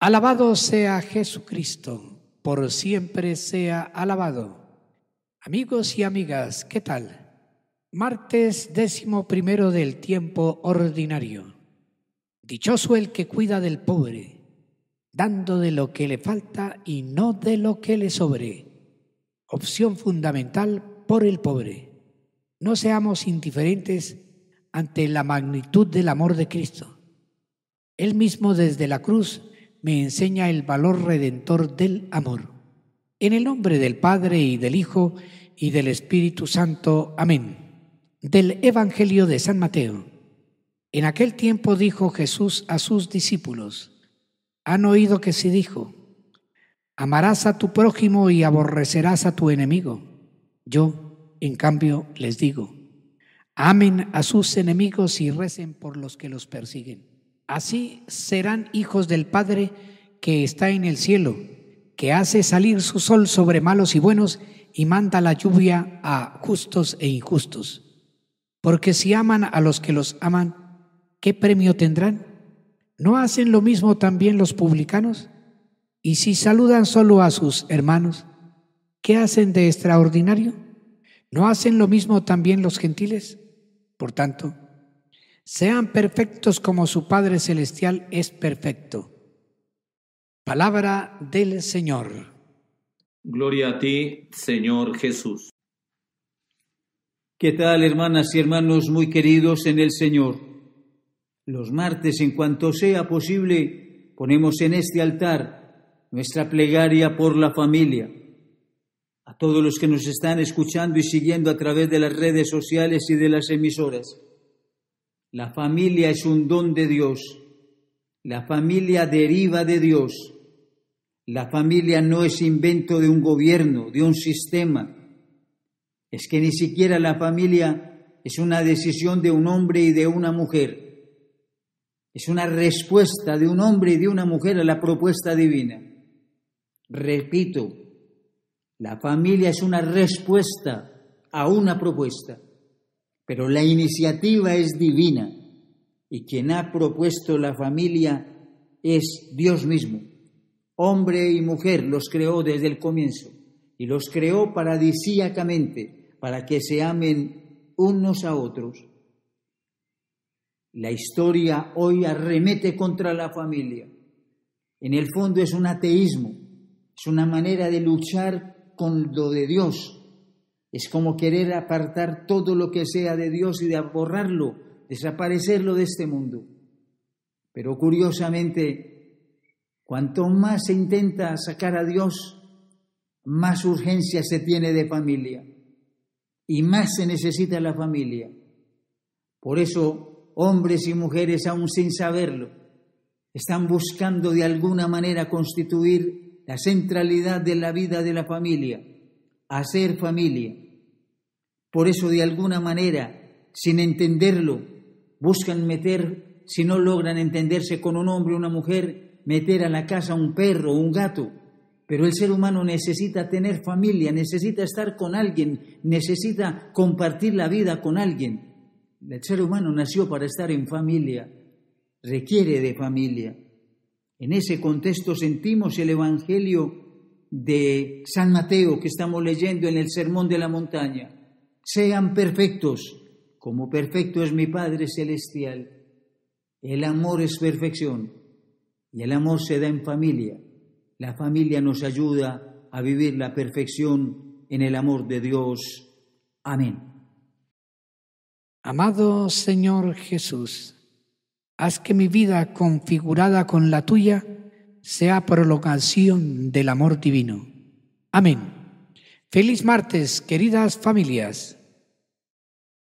Alabado sea Jesucristo, por siempre sea alabado. Amigos y amigas, ¿qué tal? Martes décimo primero del tiempo ordinario. Dichoso el que cuida del pobre, dando de lo que le falta y no de lo que le sobre. Opción fundamental por el pobre. No seamos indiferentes ante la magnitud del amor de Cristo. Él mismo desde la cruz me enseña el valor redentor del amor. En el nombre del Padre y del Hijo y del Espíritu Santo. Amén. Del Evangelio de San Mateo. En aquel tiempo dijo Jesús a sus discípulos, han oído que se dijo, amarás a tu prójimo y aborrecerás a tu enemigo. Yo, en cambio, les digo, amen a sus enemigos y recen por los que los persiguen Así serán hijos del Padre que está en el cielo, que hace salir su sol sobre malos y buenos y manda la lluvia a justos e injustos. Porque si aman a los que los aman, ¿qué premio tendrán? ¿No hacen lo mismo también los publicanos? Y si saludan solo a sus hermanos, ¿qué hacen de extraordinario? ¿No hacen lo mismo también los gentiles? Por tanto, sean perfectos como su Padre Celestial es perfecto. Palabra del Señor. Gloria a ti, Señor Jesús. ¿Qué tal, hermanas y hermanos muy queridos en el Señor? Los martes, en cuanto sea posible, ponemos en este altar nuestra plegaria por la familia. A todos los que nos están escuchando y siguiendo a través de las redes sociales y de las emisoras. La familia es un don de Dios. La familia deriva de Dios. La familia no es invento de un gobierno, de un sistema. Es que ni siquiera la familia es una decisión de un hombre y de una mujer. Es una respuesta de un hombre y de una mujer a la propuesta divina. Repito, la familia es una respuesta a una propuesta. Pero la iniciativa es divina y quien ha propuesto la familia es Dios mismo. Hombre y mujer los creó desde el comienzo y los creó paradisíacamente para que se amen unos a otros. La historia hoy arremete contra la familia. En el fondo es un ateísmo, es una manera de luchar con lo de Dios, es como querer apartar todo lo que sea de Dios y de borrarlo, desaparecerlo de este mundo. Pero curiosamente, cuanto más se intenta sacar a Dios, más urgencia se tiene de familia y más se necesita la familia. Por eso, hombres y mujeres, aún sin saberlo, están buscando de alguna manera constituir la centralidad de la vida de la familia hacer familia. Por eso de alguna manera, sin entenderlo, buscan meter, si no logran entenderse con un hombre o una mujer, meter a la casa un perro o un gato. Pero el ser humano necesita tener familia, necesita estar con alguien, necesita compartir la vida con alguien. El ser humano nació para estar en familia, requiere de familia. En ese contexto sentimos el Evangelio de San Mateo que estamos leyendo en el Sermón de la Montaña. Sean perfectos, como perfecto es mi Padre Celestial. El amor es perfección y el amor se da en familia. La familia nos ayuda a vivir la perfección en el amor de Dios. Amén. Amado Señor Jesús, haz que mi vida configurada con la tuya sea prolongación del amor divino. Amén. Feliz martes, queridas familias.